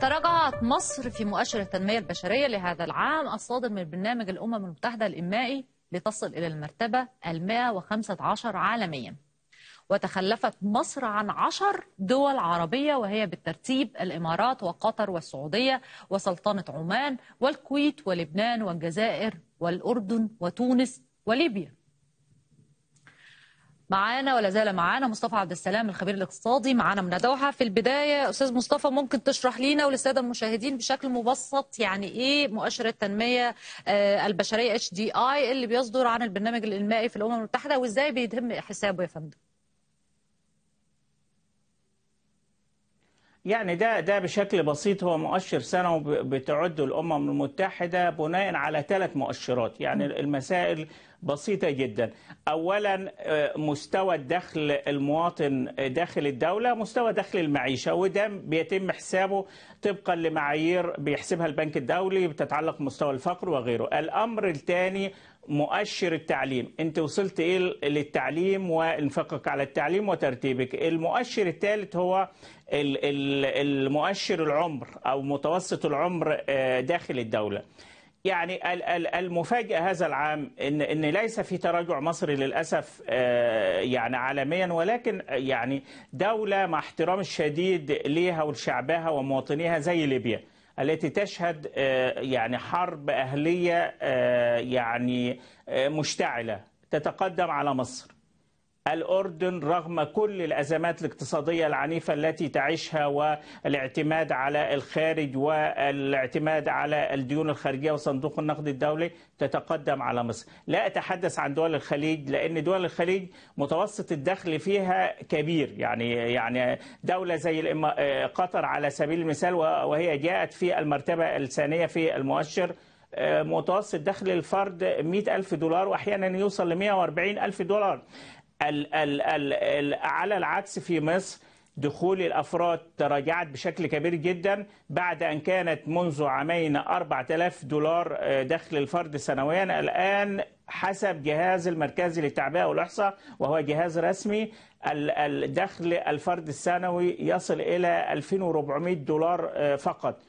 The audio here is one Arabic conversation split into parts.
تراجعت مصر في مؤشر التنمية البشرية لهذا العام الصادر من برنامج الأمم المتحدة الإنمائي لتصل إلى المرتبة المائة وخمسة عشر عالميا وتخلفت مصر عن عشر دول عربية وهي بالترتيب الإمارات وقطر والسعودية وسلطنة عمان والكويت ولبنان والجزائر والأردن وتونس وليبيا معانا ولا زال معانا مصطفى عبد السلام الخبير الاقتصادي معانا من دوحه في البدايه استاذ مصطفى ممكن تشرح لينا وللساده المشاهدين بشكل مبسط يعني ايه مؤشر التنميه آه، البشريه اتش دي اي اللي بيصدر عن البرنامج الانمائي في الامم المتحده وازاي بيتم حسابه يا فندم يعني ده ده بشكل بسيط هو مؤشر سنوي بتعده الامم المتحده بناء على ثلاث مؤشرات يعني المسائل بسيطة جدا أولا آه، مستوى الدخل المواطن آه، داخل الدولة مستوى دخل المعيشة وده بيتم حسابه طبقا لمعايير بيحسبها البنك الدولي بتتعلق مستوى الفقر وغيره الأمر الثاني مؤشر التعليم انت وصلت ايه للتعليم وانفاقك على التعليم وترتيبك المؤشر الثالث هو المؤشر العمر او متوسط العمر آه، داخل الدوله يعني المفاجأة هذا العام إن إن ليس في تراجع مصري للأسف آه، يعني عالميا ولكن يعني دولة مع احترام الشديد ليها ولشعبها ومواطنيها زي ليبيا التي تشهد آه، يعني حرب أهلية آه، يعني مشتعلة تتقدم على مصر الأردن رغم كل الأزمات الاقتصادية العنيفة التي تعيشها والاعتماد على الخارج والاعتماد على الديون الخارجية وصندوق النقد الدولي تتقدم على مصر لا أتحدث عن دول الخليج لأن دول الخليج متوسط الدخل فيها كبير يعني يعني دولة زي قطر على سبيل المثال وهي جاءت في المرتبة الثانية في المؤشر آه، متوسط دخل الفرد 100 ألف دولار وأحيانا يوصل ل 140 ألف دولار ال على العكس في مصر دخول الأفراد تراجعت بشكل كبير جدا بعد أن كانت منذ عامين 4000 دولار آه، دخل الفرد سنويا الآن حسب جهاز المركزي للتعبئة والإحصاء وهو جهاز رسمي الدخل الفرد السنوي يصل إلى 2400 دولار آه، فقط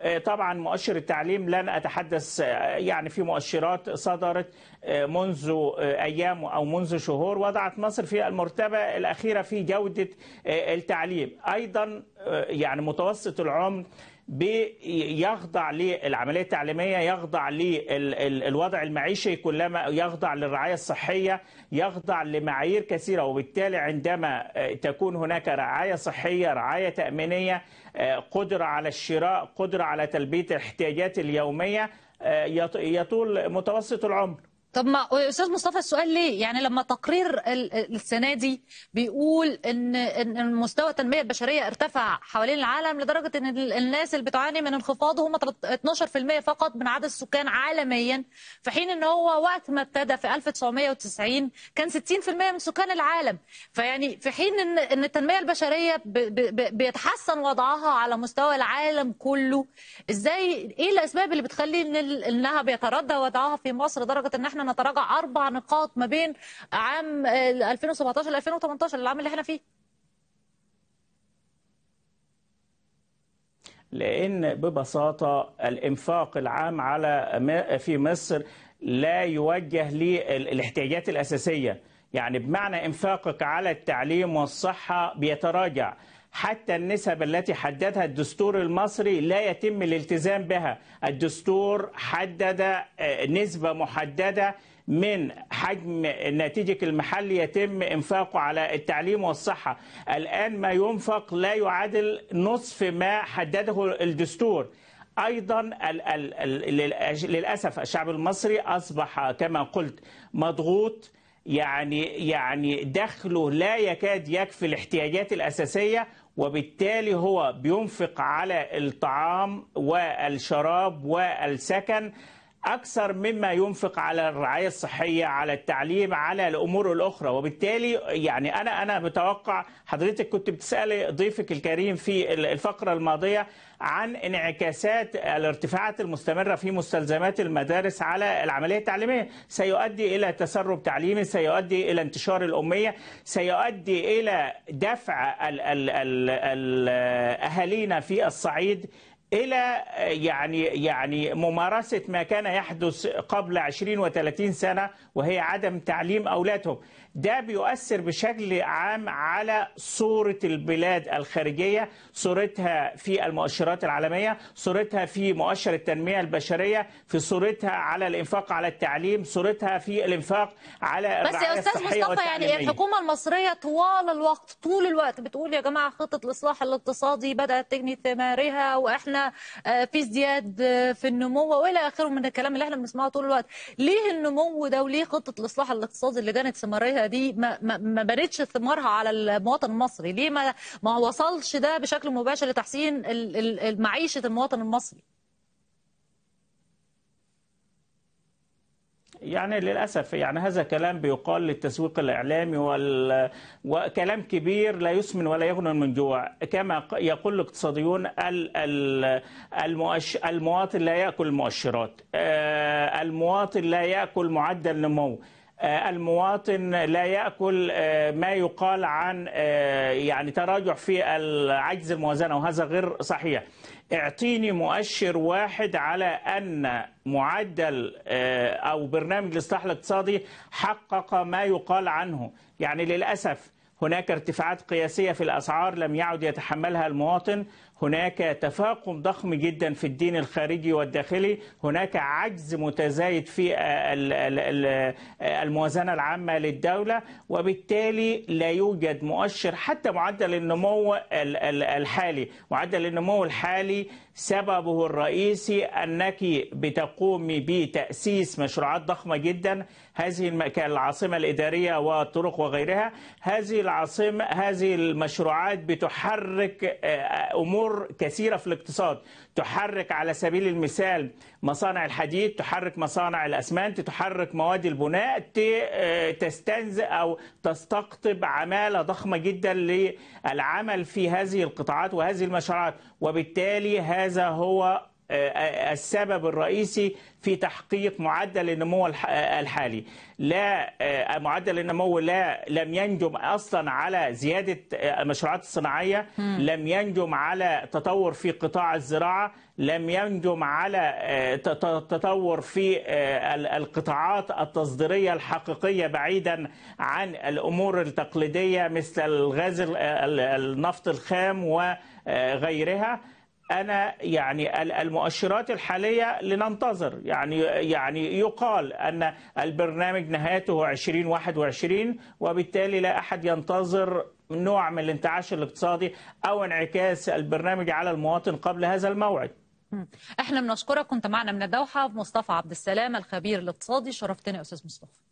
آه، طبعا مؤشر التعليم لن اتحدث آه، يعني في مؤشرات صدرت آه، منذ ايام او منذ شهور وضعت مصر في المرتبه الاخيره في جوده التعليم ايضا يعني متوسط العمر بيخضع للعمليه التعليميه يخضع للوضع المعيشي كلما يخضع للرعايه الصحيه يخضع لمعايير كثيره وبالتالي عندما آه، تكون هناك رعايه صحيه رعايه تامينيه آه، قدره على الشراء قدره على تلبيه الاحتياجات اليوميه آه، يطول متوسط العمر طب ما استاذ مصطفى السؤال ليه؟ يعني لما تقرير السنه دي بيقول ان ان مستوى التنميه البشريه ارتفع حوالين العالم لدرجه ان الناس اللي بتعاني من انخفاض هم 12% فقط من عدد السكان عالميا في حين ان هو وقت ما ابتدى في 1990 كان 60% من سكان العالم فيعني في حين ان ان التنميه البشريه بيتحسن وضعها على مستوى العالم كله ازاي ايه الاسباب اللي بتخلي ان انها بيتردى وضعها في مصر لدرجه ان احنا احنا نتراجع اربع نقاط ما بين عام 2017 ل 2018 العام اللي احنا فيه لان ببساطه الانفاق العام على في مصر لا يوجه للاحتياجات الاساسيه يعني بمعنى انفاقك على التعليم والصحه بيتراجع حتى النسب التي حددها الدستور المصري لا يتم الالتزام بها الدستور حدد آه، نسبة محددة من حجم ناتجك المحلي يتم انفاقه على التعليم والصحه الان ما ينفق لا يعادل نصف ما حدده الدستور ايضا للاسف الشعب المصري اصبح كما قلت مضغوط يعني يعني دخله لا يكاد يكفي الاحتياجات الأساسية وبالتالي هو بينفق على الطعام والشراب والسكن اكثر مما ينفق على الرعايه الصحيه على التعليم على الامور الاخرى وبالتالي يعني انا انا متوقع حضرتك كنت بتسالي ضيفك الكريم في الفقره الماضيه عن انعكاسات الارتفاعات المستمره في مستلزمات المدارس على العمليه التعليميه سيؤدي الى تسرب تعليمي سيؤدي الى انتشار الاميه سيؤدي الى دفع اهالينا في الصعيد الى يعني يعني ممارسه ما كان يحدث قبل 20 و30 سنه وهي عدم تعليم اولادهم ده بيؤثر بشكل عام على صوره البلاد الخارجيه صورتها في المؤشرات العالميه صورتها في مؤشر التنميه البشريه في صورتها على الانفاق على التعليم صورتها في الانفاق على بس يا استاذ مصطفى يعني الحكومه المصريه طوال الوقت طول الوقت بتقول يا جماعه خطه الاصلاح الاقتصادي بدات تجني ثمارها واحنا آه، في ازدياد آه، في النمو والى اخره من الكلام اللي احنا بنسمعه طول الوقت ليه النمو ده وليه خطه الاصلاح الاقتصادي اللي كانت ثمارها دي ما, ما, ما بنتش ثمارها على المواطن المصري ليه ما ما وصلش ده بشكل مباشر لتحسين معيشه المواطن المصري يعني للأسف يعني هذا كلام بيقال للتسويق الإعلامي وال... وكلام كبير لا يسمن ولا يغنى من جوع كما يقول الاقتصاديون ال... ال... المؤش... المواطن لا يأكل مؤشرات آه، المواطن لا يأكل معدل نمو آه، المواطن لا ياكل آه، ما يقال عن آه، يعني تراجع في عجز الموازنه وهذا غير صحيح. اعطيني مؤشر واحد على ان معدل او برنامج الاصلاح الاقتصادي حقق ما يقال عنه، يعني للاسف هناك ارتفاعات قياسية في الأسعار لم يعد يتحملها المواطن هناك تفاقم ضخم جدا في الدين الخارجي والداخلي هناك عجز متزايد في الموازنة العامة للدولة وبالتالي لا يوجد مؤشر حتى معدل النمو الحالي معدل النمو الحالي سببه الرئيسي أنك بتقومي بتأسيس مشروعات ضخمة جدا هذه العاصمة الإدارية والطرق وغيرها هذه العاصمة هذه المشروعات بتحرك آه، أمور كثيرة في الاقتصاد تحرك على سبيل المثال مصانع الحديد تحرك مصانع الأسمنت تحرك مواد البناء آه، تستنزئ أو تستقطب عمالة ضخمة جدا للعمل في هذه القطاعات وهذه المشروعات وبالتالي هذا هو آه، آه، السبب الرئيسي في تحقيق معدل النمو آه، الحالي لا معدل النمو لا لم ينجم اصلا على زياده المشروعات الصناعيه لم ينجم على تطور في قطاع الزراعه لم ينجم على تطور في القطاعات التصديريه الحقيقيه بعيدا عن الامور التقليديه مثل الغاز النفط الخام وغيرها انا يعني المؤشرات الحاليه لننتظر يعني يعني يقال ان البرنامج نهايته 2021 وبالتالي لا احد ينتظر نوع من الانتعاش الاقتصادي او انعكاس البرنامج على المواطن قبل هذا الموعد احنا بنشكرك كنت معنا من الدوحه مصطفى عبد السلام الخبير الاقتصادي شرفتنا يا استاذ مصطفى